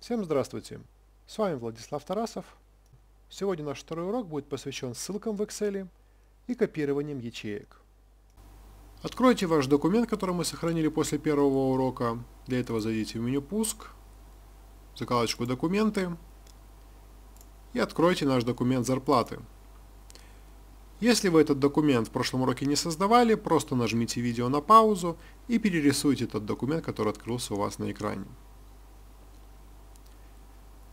Всем здравствуйте! С вами Владислав Тарасов. Сегодня наш второй урок будет посвящен ссылкам в Excel и копированием ячеек. Откройте ваш документ, который мы сохранили после первого урока. Для этого зайдите в меню «Пуск», закладочку «Документы» и откройте наш документ «Зарплаты». Если вы этот документ в прошлом уроке не создавали, просто нажмите видео на паузу и перерисуйте тот документ, который открылся у вас на экране.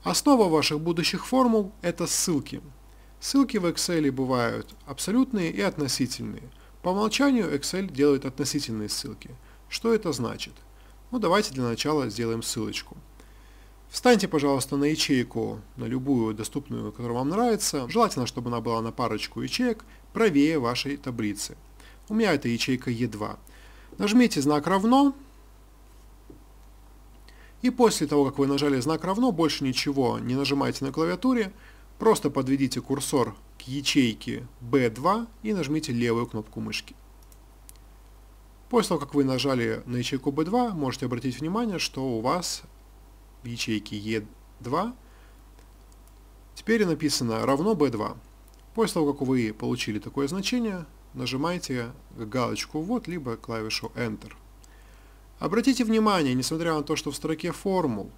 Основа ваших будущих формул – это ссылки. Ссылки в Excel бывают абсолютные и относительные. По умолчанию Excel делает относительные ссылки. Что это значит? Ну давайте для начала сделаем ссылочку. Встаньте, пожалуйста, на ячейку, на любую доступную, которая вам нравится. Желательно, чтобы она была на парочку ячеек правее вашей таблицы. У меня это ячейка E2. Нажмите знак «равно», и после того, как вы нажали знак «равно», больше ничего не нажимайте на клавиатуре, просто подведите курсор к ячейке B2 и нажмите левую кнопку мышки. После того, как вы нажали на ячейку B2, можете обратить внимание, что у вас в ячейке E2 теперь написано равно B2. После того, как вы получили такое значение, нажимаете галочку вот, либо клавишу «Enter». Обратите внимание, несмотря на то, что в строке формул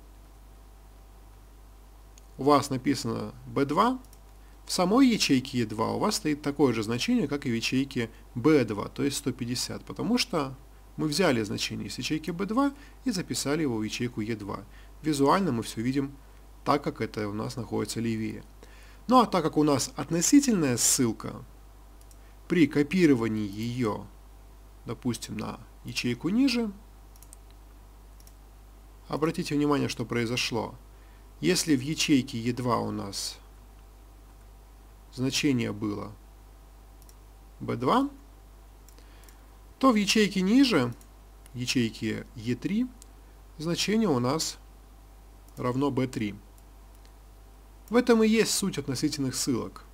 у вас написано B2, в самой ячейке E2 у вас стоит такое же значение, как и в ячейке B2, то есть 150, потому что мы взяли значение из ячейки B2 и записали его в ячейку E2. Визуально мы все видим так, как это у нас находится левее. Ну а так как у нас относительная ссылка, при копировании ее, допустим, на ячейку ниже, Обратите внимание, что произошло. Если в ячейке Е2 у нас значение было b2, то в ячейке ниже, ячейке е 3 значение у нас равно b3. В этом и есть суть относительных ссылок.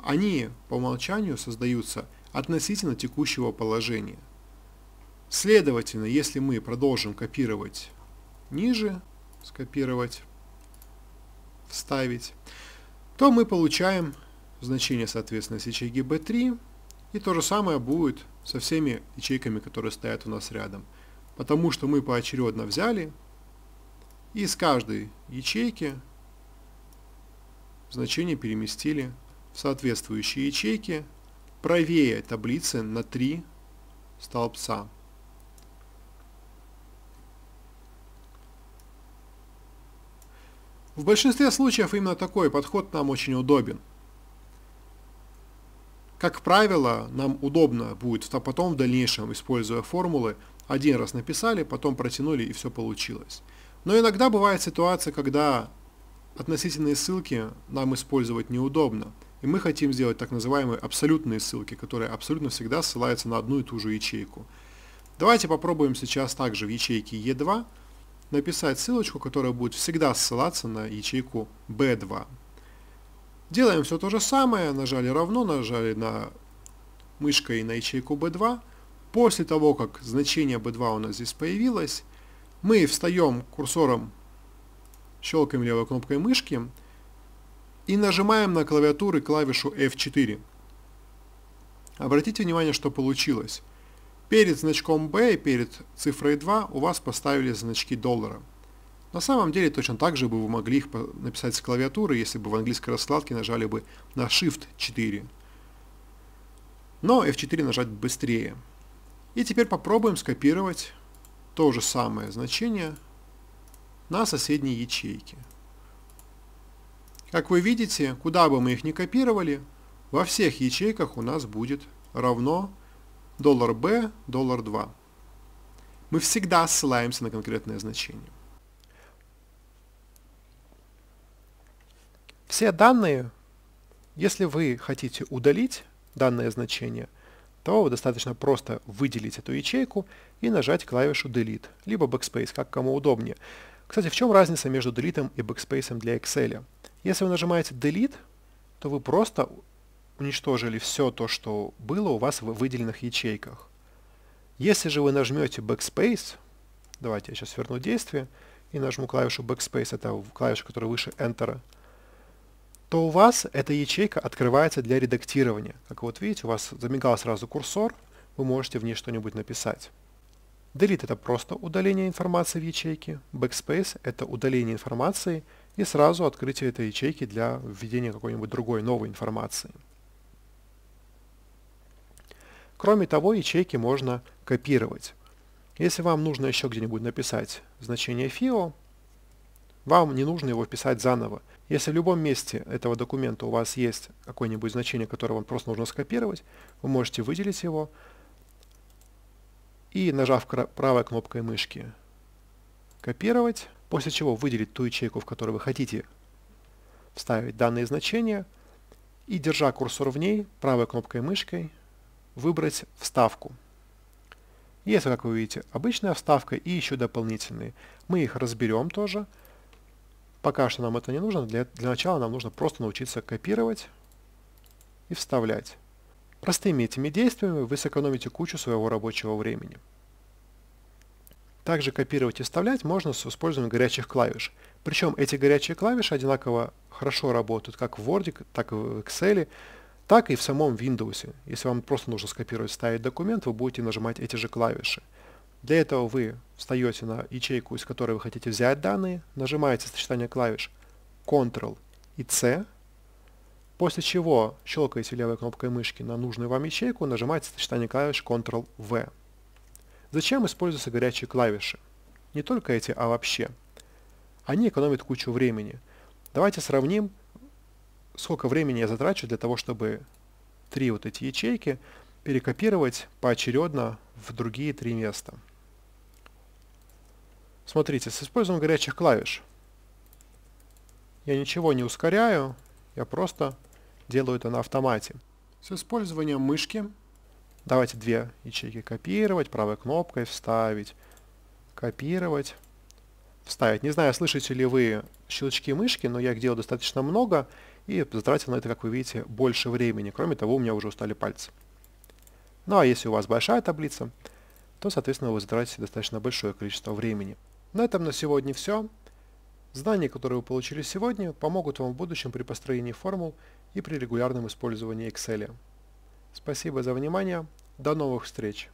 Они по умолчанию создаются относительно текущего положения. Следовательно, если мы продолжим копировать ниже, скопировать, вставить, то мы получаем значение, соответственно, с ячейки B3. И то же самое будет со всеми ячейками, которые стоят у нас рядом. Потому что мы поочередно взяли и с каждой ячейки значение переместили в соответствующие ячейки правее таблицы на три столбца. В большинстве случаев именно такой подход нам очень удобен. Как правило, нам удобно будет а потом в дальнейшем, используя формулы, один раз написали, потом протянули и все получилось. Но иногда бывает ситуация, когда относительные ссылки нам использовать неудобно, и мы хотим сделать так называемые абсолютные ссылки, которые абсолютно всегда ссылаются на одну и ту же ячейку. Давайте попробуем сейчас также в ячейке E2 написать ссылочку, которая будет всегда ссылаться на ячейку B2. Делаем все то же самое, нажали равно, нажали на мышкой на ячейку B2. После того, как значение B2 у нас здесь появилось, мы встаем курсором, щелкаем левой кнопкой мышки и нажимаем на клавиатуры клавишу F4. Обратите внимание, что получилось. Перед значком B и перед цифрой 2 у вас поставили значки доллара. На самом деле точно так же бы вы могли их написать с клавиатуры, если бы в английской раскладке нажали бы на Shift 4. Но F4 нажать быстрее. И теперь попробуем скопировать то же самое значение на соседние ячейки. Как вы видите, куда бы мы их ни копировали, во всех ячейках у нас будет равно доллар B, доллар 2. Мы всегда ссылаемся на конкретное значение. Все данные, если вы хотите удалить данное значение, то достаточно просто выделить эту ячейку и нажать клавишу Delete, либо Backspace, как кому удобнее. Кстати, в чем разница между Delete и Backspace для Excel? Если вы нажимаете Delete, то вы просто уничтожили все то, что было у вас в выделенных ячейках. Если же вы нажмете Backspace, давайте я сейчас верну действие и нажму клавишу Backspace, это клавиша, которая выше Enter, то у вас эта ячейка открывается для редактирования. Как вот видите, у вас замигал сразу курсор, вы можете в ней что-нибудь написать. Delete – это просто удаление информации в ячейке, Backspace – это удаление информации и сразу открытие этой ячейки для введения какой-нибудь другой новой информации. Кроме того, ячейки можно копировать. Если вам нужно еще где-нибудь написать значение FIO, вам не нужно его писать заново. Если в любом месте этого документа у вас есть какое-нибудь значение, которое вам просто нужно скопировать, вы можете выделить его и, нажав правой кнопкой мышки «Копировать», после чего выделить ту ячейку, в которую вы хотите вставить данные значения, и, держа курсор в ней, правой кнопкой мышкой выбрать вставку. Есть, как вы видите, обычная вставка и еще дополнительные. Мы их разберем тоже. Пока что нам это не нужно. Для, для начала нам нужно просто научиться копировать и вставлять. Простыми этими действиями вы сэкономите кучу своего рабочего времени. Также копировать и вставлять можно с использованием горячих клавиш. Причем эти горячие клавиши одинаково хорошо работают как в Word, так и в Excel так и в самом Windows. Если вам просто нужно скопировать, вставить документ, вы будете нажимать эти же клавиши. Для этого вы встаете на ячейку, из которой вы хотите взять данные, нажимаете сочетание клавиш Ctrl и C, после чего щелкаете левой кнопкой мышки на нужную вам ячейку, нажимаете сочетание клавиш Ctrl-V. Зачем используются горячие клавиши? Не только эти, а вообще. Они экономят кучу времени. Давайте сравним сколько времени я затрачу для того, чтобы три вот эти ячейки перекопировать поочередно в другие три места. Смотрите, с использованием горячих клавиш я ничего не ускоряю, я просто делаю это на автомате. С использованием мышки давайте две ячейки копировать, правой кнопкой вставить, копировать, вставить. Не знаю, слышите ли вы щелчки мышки, но я их делаю достаточно много, и затратил на это, как вы видите, больше времени. Кроме того, у меня уже устали пальцы. Ну а если у вас большая таблица, то, соответственно, вы затратите достаточно большое количество времени. На этом на сегодня все. Знания, которые вы получили сегодня, помогут вам в будущем при построении формул и при регулярном использовании Excel. Спасибо за внимание. До новых встреч!